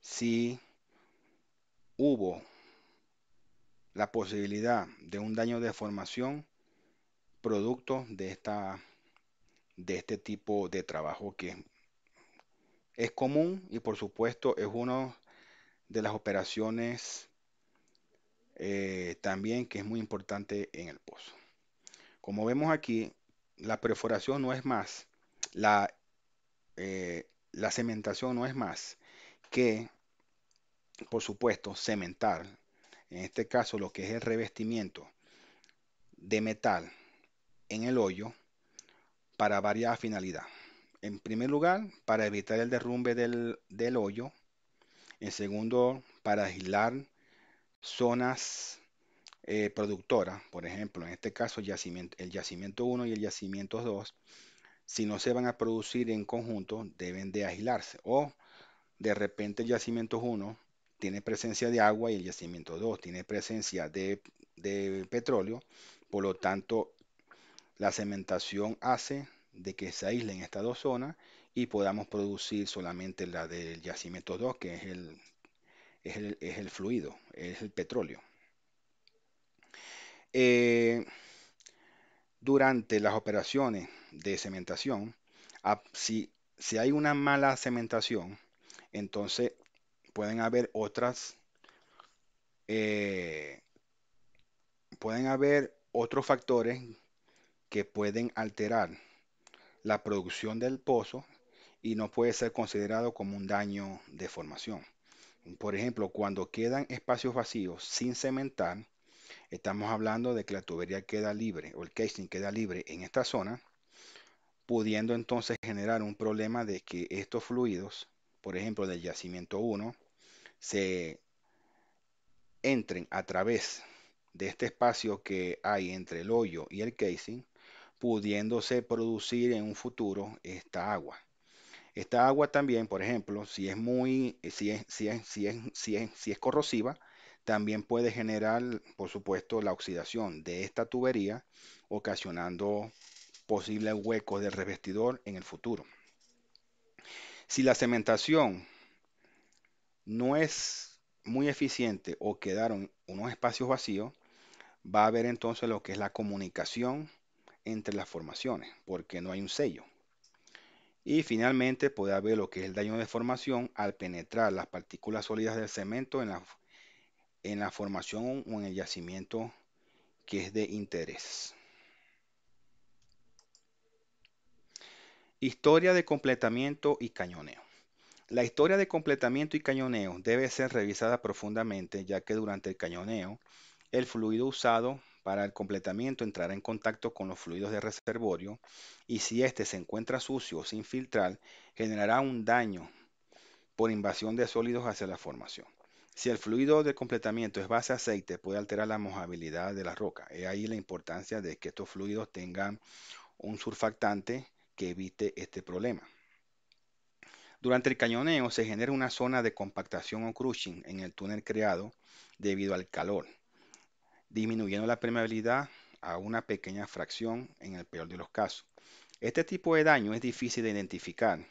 si hubo la posibilidad de un daño de formación producto de, esta, de este tipo de trabajo que es común y por supuesto es una de las operaciones eh, también que es muy importante en el pozo. Como vemos aquí, la perforación no es más, la, eh, la cementación no es más que, por supuesto, cementar, en este caso lo que es el revestimiento de metal en el hoyo para varias finalidades. En primer lugar, para evitar el derrumbe del, del hoyo. En segundo, para aislar zonas eh, productora, por ejemplo, en este caso el yacimiento 1 y el yacimiento 2, si no se van a producir en conjunto, deben de aislarse. O de repente el yacimiento 1 tiene presencia de agua y el yacimiento 2 tiene presencia de, petróleo, por lo tanto la cementación hace de que se aíslen estas dos zonas y podamos producir solamente la del yacimiento 2, que es es el fluido, es el petróleo. Eh, durante las operaciones de cementación, ah, si, hay una mala cementación, entonces pueden haber otras, eh, pueden haber otros factores que pueden alterar la producción del pozo y no puede ser considerado como un daño de formación. Por ejemplo, cuando quedan espacios vacíos sin cementar, estamos hablando de que la tubería queda libre o el casing queda libre en esta zona, pudiendo entonces generar un problema de que estos fluidos, por ejemplo del yacimiento 1, se entren a través de este espacio que hay entre el hoyo y el casing, pudiéndose producir en un futuro esta agua. Esta agua también, por ejemplo, si es muy, si si es corrosiva, también puede generar, por supuesto, la oxidación de esta tubería, ocasionando posibles huecos del revestidor en el futuro. Si la cementación no es muy eficiente o quedaron unos espacios vacíos, va a haber entonces lo que es la comunicación entre las formaciones, porque no hay un sello. Y finalmente puede haber lo que es el daño de formación al penetrar las partículas sólidas del cemento en las en la formación o en el yacimiento que es de interés. Historia de completamiento y cañoneo. La historia de completamiento y cañoneo debe ser revisada profundamente ya que durante el cañoneo el fluido usado para el completamiento entrará en contacto con los fluidos de reservorio y si éste se encuentra sucio o sin filtrar generará un daño por invasión de sólidos hacia la formación. Si el fluido de completamiento es base aceite, puede alterar la mojabilidad de la roca. Es ahí la importancia de que estos fluidos tengan un surfactante que evite este problema. Durante el cañoneo se genera una zona de compactación o crushing en el túnel creado debido al calor, disminuyendo la permeabilidad a una pequeña fracción en el peor de los casos. Este tipo de daño es difícil de identificar,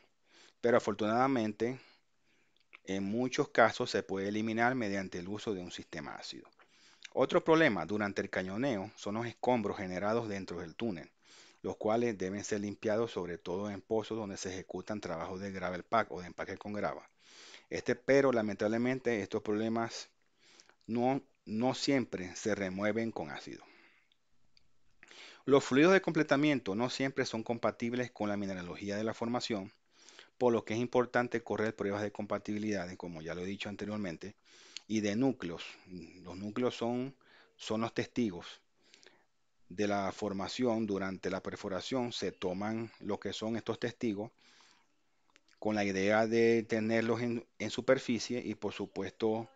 pero afortunadamente en muchos casos se puede eliminar mediante el uso de un sistema ácido. Otro problema durante el cañoneo son los escombros generados dentro del túnel, los cuales deben ser limpiados sobre todo en pozos donde se ejecutan trabajos de gravel pack o de empaque con grava. Este, pero lamentablemente estos problemas no, no siempre se remueven con ácido. Los fluidos de completamiento no siempre son compatibles con la mineralogía de la formación por lo que es importante correr pruebas de compatibilidad, como ya lo he dicho anteriormente, y de núcleos. Los núcleos son, son los testigos de la formación durante la perforación. Se toman lo que son estos testigos con la idea de tenerlos en superficie y por supuesto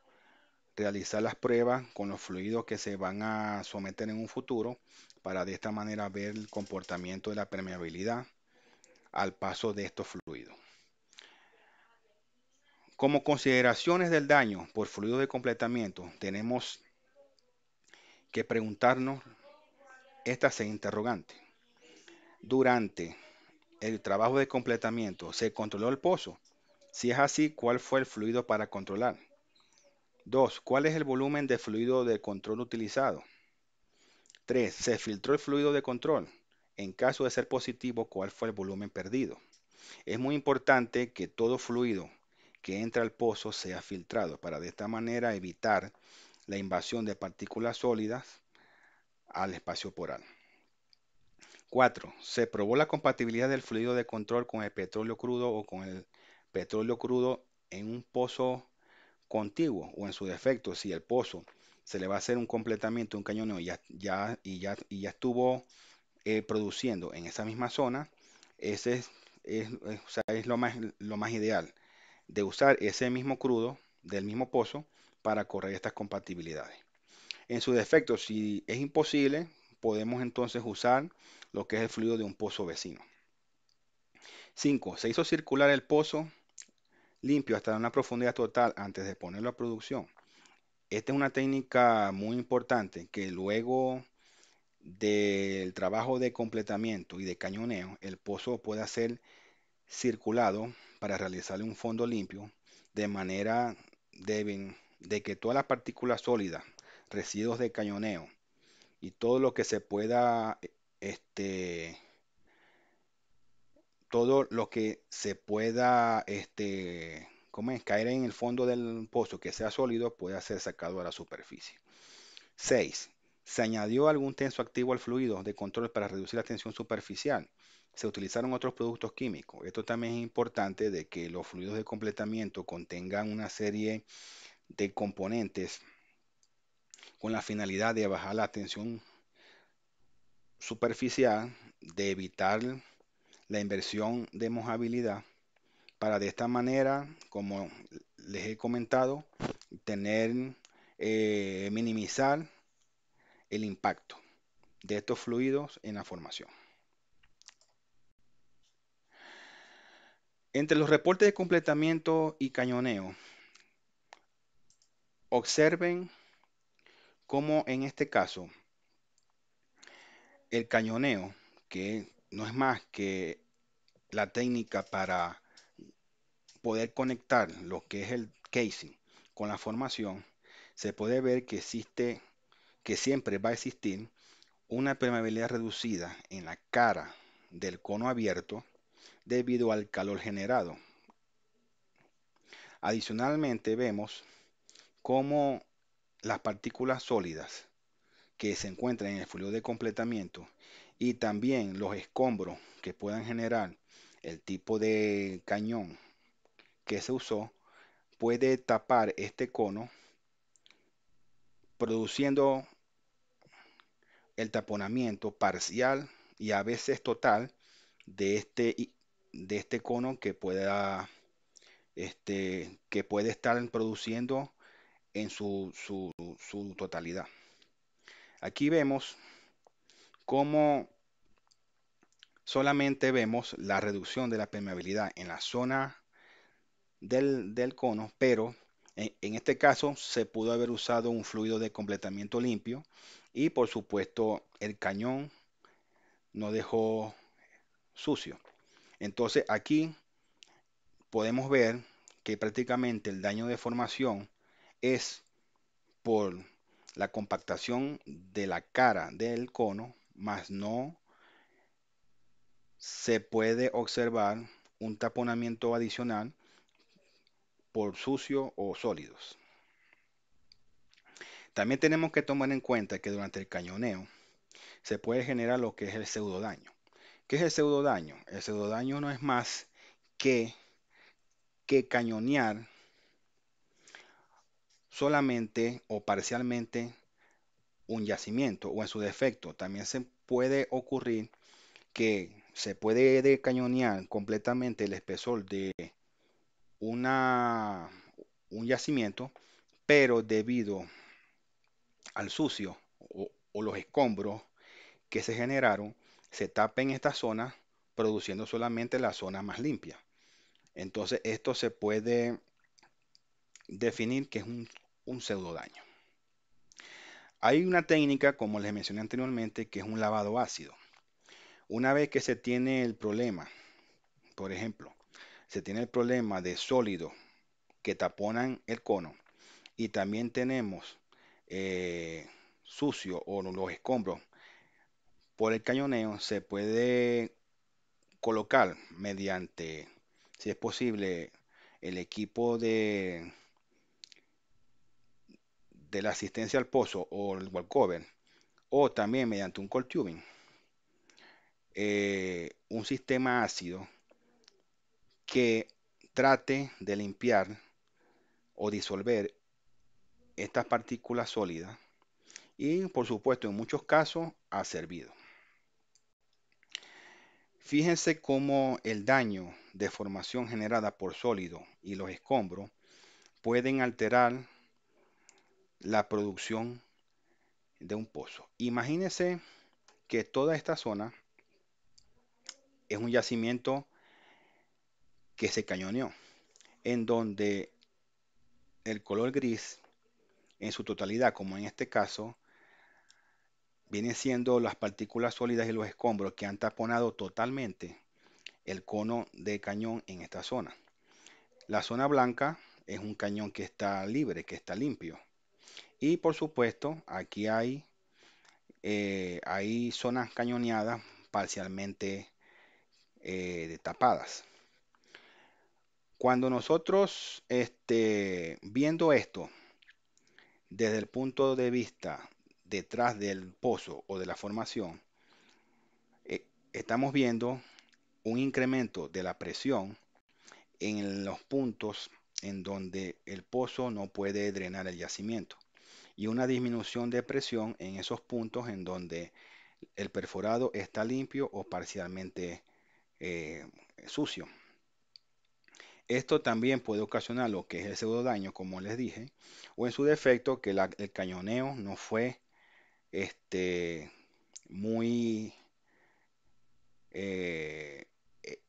realizar las pruebas con los fluidos que se van a someter en un futuro para de esta manera ver el comportamiento de la permeabilidad al paso de estos fluidos. Como consideraciones del daño por fluido de completamiento, tenemos que preguntarnos estas seis interrogante. Durante el trabajo de completamiento, ¿se controló el pozo? Si es así, ¿cuál fue el fluido para controlar? 2. ¿Cuál es el volumen de fluido de control utilizado? 3. ¿Se filtró el fluido de control? En caso de ser positivo, ¿cuál fue el volumen perdido? Es muy importante que todo fluido que entra al pozo sea filtrado para de esta manera evitar la invasión de partículas sólidas al espacio poral. 4. Se probó la compatibilidad del fluido de control con el petróleo crudo o con el petróleo crudo en un pozo contiguo o en su defecto si el pozo se le va a hacer un completamiento, un cañoneo y ya, y ya, y ya estuvo eh, produciendo en esa misma zona, ese es, lo, más, lo más ideal de usar ese mismo crudo del mismo pozo para correr estas compatibilidades. En su defecto, si es imposible, podemos entonces usar lo que es el fluido de un pozo vecino. 5. Se hizo circular el pozo limpio hasta una profundidad total antes de ponerlo a producción. Esta es una técnica muy importante que luego del trabajo de completamiento y de cañoneo, el pozo pueda ser circulado para realizarle un fondo limpio, de manera de que todas las partículas sólidas, residuos de cañoneo y todo lo que se pueda, este, todo lo que se pueda, este, caer en el fondo del pozo que sea sólido pueda ser sacado a la superficie. 6. Se añadió algún tenso activo al fluido de control para reducir la tensión superficial se utilizaron otros productos químicos. Esto también es importante de que los fluidos de completamiento contengan una serie de componentes con la finalidad de bajar la tensión superficial, de evitar la inversión de mojabilidad, para de esta manera, como les he comentado, tener, eh, minimizar el impacto de estos fluidos en la formación. Entre los reportes de completamiento y cañoneo, observen cómo en este caso el cañoneo, que no es más que la técnica para poder conectar lo que es el casing con la formación, se puede ver que existe, que siempre va a existir una permeabilidad reducida en la cara del cono abierto debido al calor generado. Adicionalmente vemos cómo las partículas sólidas que se encuentran en el fluido de completamiento y también los escombros que puedan generar el tipo de cañón que se usó puede tapar este cono produciendo el taponamiento parcial y a veces total de este de este cono que pueda este, que puede estar produciendo en su, su, totalidad. Aquí vemos cómo solamente vemos la reducción de la permeabilidad en la zona del, cono, pero en, este caso se pudo haber usado un fluido de completamiento limpio y por supuesto el cañón no dejó sucio. Entonces aquí podemos ver que prácticamente el daño de formación es por la compactación de la cara del cono, más no se puede observar un taponamiento adicional por sucio o sólidos. También tenemos que tomar en cuenta que durante el cañoneo se puede generar lo que es el pseudo daño. ¿Qué es el pseudo daño? El pseudo daño no es más que, que cañonear solamente o parcialmente un yacimiento o en su defecto. También se puede ocurrir que se puede cañonear completamente el espesor de una, un yacimiento, pero debido al sucio o los escombros que se generaron, se en esta zona, produciendo solamente la zona más limpia. Entonces esto se puede definir que es un, pseudo daño. Hay una técnica, como les mencioné anteriormente, que es un lavado ácido. Una vez que se tiene el problema, por ejemplo, se tiene el problema de sólidos que taponan el cono y también tenemos eh, sucio o los escombros por el cañoneo se puede colocar mediante, si es posible, el equipo de, de la asistencia al pozo o el walkover, o también mediante un cold tubing. Eh, un sistema ácido que trate de limpiar o disolver estas partículas sólidas y por supuesto en muchos casos ha servido. Fíjense cómo el daño de formación generada por sólido y los escombros pueden alterar la producción de un pozo. Imagínense que toda esta zona es un yacimiento que se cañoneó, en donde el color gris en su totalidad, como en este caso, vienen siendo las partículas sólidas y los escombros que han taponado totalmente el cono de cañón en esta zona. La zona blanca es un cañón que está libre, que está limpio. Y por supuesto, aquí hay, eh, hay zonas cañoneadas parcialmente eh, tapadas. Cuando nosotros este, viendo esto desde el punto de vista detrás del pozo o de la formación, eh, estamos viendo un incremento de la presión en los puntos en donde el pozo no puede drenar el yacimiento y una disminución de presión en esos puntos en donde el perforado está limpio o parcialmente eh, sucio. Esto también puede ocasionar lo que es el daño, como les dije, o en su defecto que el cañoneo no fue este, muy eh, e,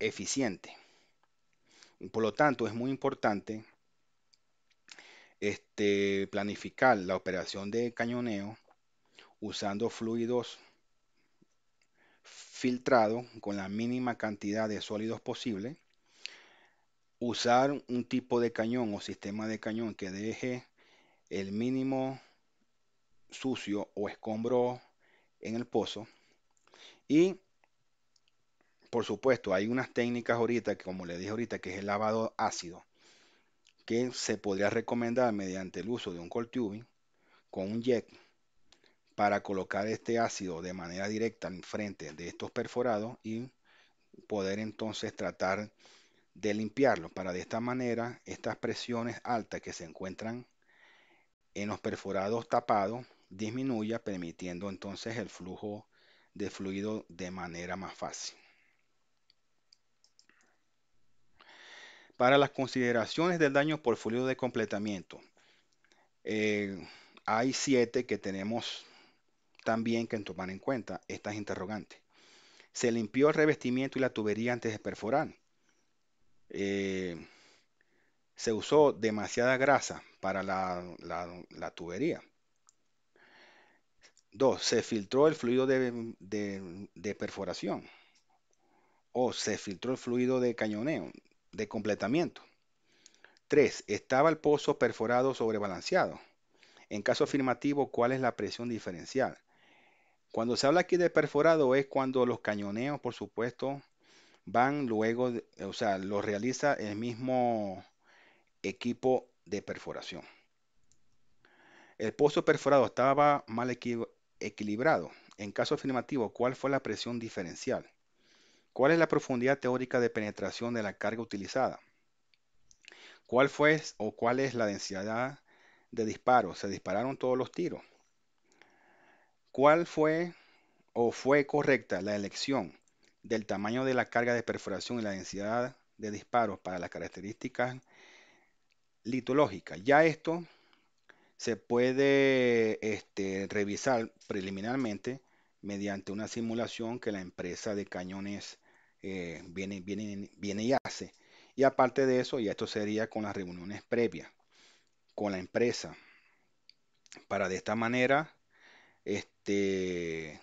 eficiente. Por lo tanto, es muy importante este, planificar la operación de cañoneo usando fluidos filtrados con la mínima cantidad de sólidos posible. Usar un tipo de cañón o sistema de cañón que deje el mínimo sucio o escombro en el pozo. Y por supuesto, hay unas técnicas ahorita, que como le dije ahorita, que es el lavado ácido, que se podría recomendar mediante el uso de un cold tubing con un jet para colocar este ácido de manera directa en frente de estos perforados y poder entonces tratar de limpiarlo para de esta manera estas presiones altas que se encuentran en los perforados tapados disminuya, permitiendo entonces el flujo de fluido de manera más fácil. Para las consideraciones del daño por fluido de completamiento, eh, hay siete que tenemos también que tomar en cuenta estas interrogantes. Se limpió el revestimiento y la tubería antes de perforar. Eh, se usó demasiada grasa para la tubería. Dos, se filtró el fluido de, perforación. O se filtró el fluido de cañoneo, de completamiento. 3. ¿Estaba el pozo perforado sobrebalanceado? En caso afirmativo, ¿cuál es la presión diferencial? Cuando se habla aquí de perforado es cuando los cañoneos, por supuesto, van luego, o sea, los realiza el mismo equipo de perforación. El pozo perforado estaba mal equilibrado. Equilibrado. En caso afirmativo, ¿cuál fue la presión diferencial? ¿Cuál es la profundidad teórica de penetración de la carga utilizada? ¿Cuál fue o cuál es la densidad de disparo? ¿Se dispararon todos los tiros? ¿Cuál fue o fue correcta la elección del tamaño de la carga de perforación y la densidad de disparos para las características litológicas? Ya esto se puede este, revisar preliminarmente mediante una simulación que la empresa de cañones eh, viene, viene y hace. Y aparte de eso, y esto sería con las reuniones previas con la empresa, para de esta manera este,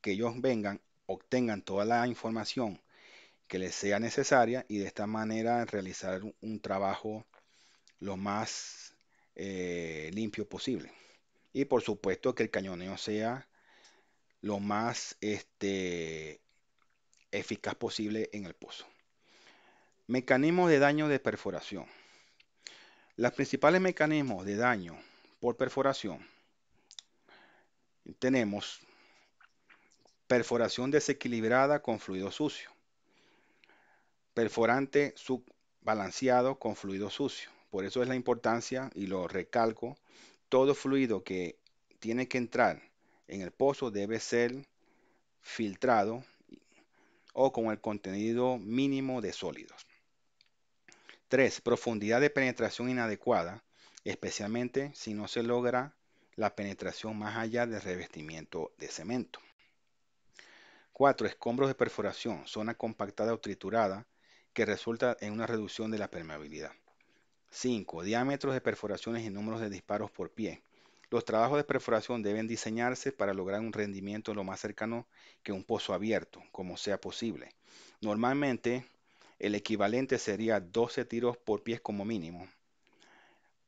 que ellos vengan, obtengan toda la información que les sea necesaria y de esta manera realizar un trabajo lo más eh, limpio posible. Y por supuesto que el cañoneo sea lo más este, eficaz posible en el pozo. Mecanismos de daño de perforación. Los principales mecanismos de daño por perforación tenemos perforación desequilibrada con fluido sucio, perforante subbalanceado con fluido sucio, por eso es la importancia, y lo recalco, todo fluido que tiene que entrar en el pozo debe ser filtrado o con el contenido mínimo de sólidos. 3. Profundidad de penetración inadecuada, especialmente si no se logra la penetración más allá del revestimiento de cemento. 4. Escombros de perforación, zona compactada o triturada, que resulta en una reducción de la permeabilidad. 5. Diámetros de perforaciones y números de disparos por pie. Los trabajos de perforación deben diseñarse para lograr un rendimiento lo más cercano que un pozo abierto, como sea posible. Normalmente, el equivalente sería 12 tiros por pie como mínimo.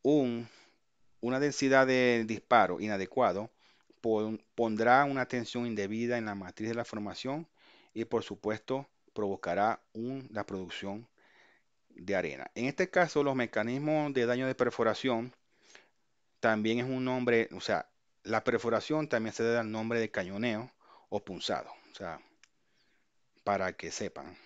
una densidad de disparo inadecuado pondrá una tensión indebida en la matriz de la formación y, por supuesto, provocará una la producción de arena. En este caso, los mecanismos de daño de perforación también es un nombre, o sea, la perforación también se da el nombre de cañoneo o punzado, o sea, para que sepan.